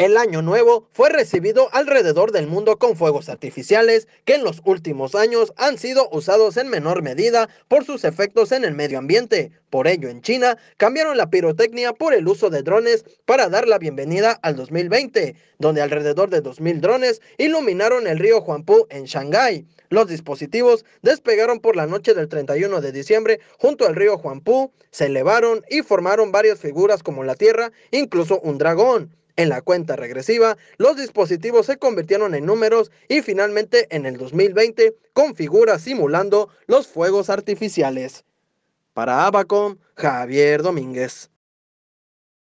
El año nuevo fue recibido alrededor del mundo con fuegos artificiales que en los últimos años han sido usados en menor medida por sus efectos en el medio ambiente. Por ello, en China cambiaron la pirotecnia por el uso de drones para dar la bienvenida al 2020, donde alrededor de 2.000 drones iluminaron el río Huangpu en Shanghái. Los dispositivos despegaron por la noche del 31 de diciembre junto al río Huangpu, se elevaron y formaron varias figuras como la Tierra, incluso un dragón. En la cuenta regresiva, los dispositivos se convirtieron en números y finalmente en el 2020 configura simulando los fuegos artificiales. Para Abacom, Javier Domínguez.